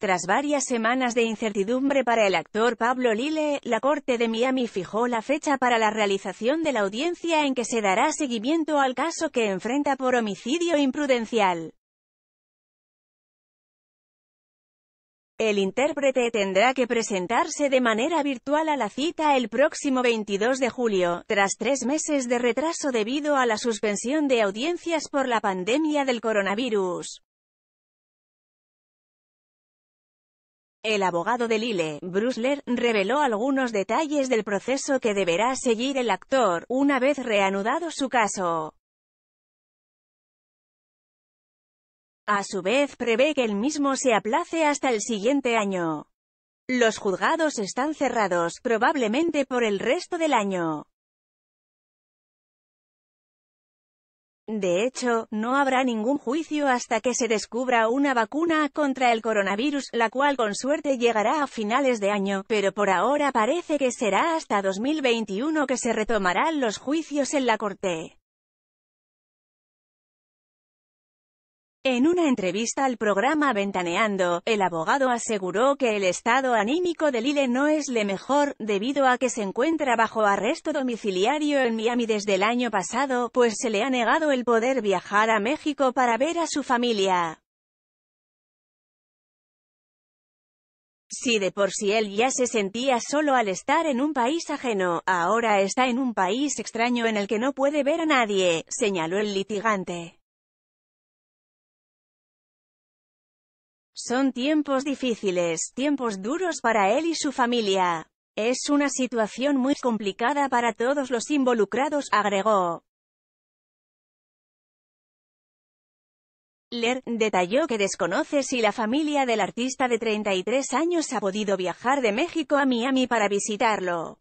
Tras varias semanas de incertidumbre para el actor Pablo Lille, la Corte de Miami fijó la fecha para la realización de la audiencia en que se dará seguimiento al caso que enfrenta por homicidio imprudencial. El intérprete tendrá que presentarse de manera virtual a la cita el próximo 22 de julio, tras tres meses de retraso debido a la suspensión de audiencias por la pandemia del coronavirus. El abogado de Lille, Brusler, reveló algunos detalles del proceso que deberá seguir el actor, una vez reanudado su caso. A su vez prevé que el mismo se aplace hasta el siguiente año. Los juzgados están cerrados, probablemente por el resto del año. De hecho, no habrá ningún juicio hasta que se descubra una vacuna contra el coronavirus, la cual con suerte llegará a finales de año, pero por ahora parece que será hasta 2021 que se retomarán los juicios en la Corte. En una entrevista al programa Ventaneando, el abogado aseguró que el estado anímico de Lille no es le mejor, debido a que se encuentra bajo arresto domiciliario en Miami desde el año pasado, pues se le ha negado el poder viajar a México para ver a su familia. Si de por sí él ya se sentía solo al estar en un país ajeno, ahora está en un país extraño en el que no puede ver a nadie, señaló el litigante. Son tiempos difíciles, tiempos duros para él y su familia. Es una situación muy complicada para todos los involucrados, agregó. Ler detalló que desconoce si la familia del artista de 33 años ha podido viajar de México a Miami para visitarlo.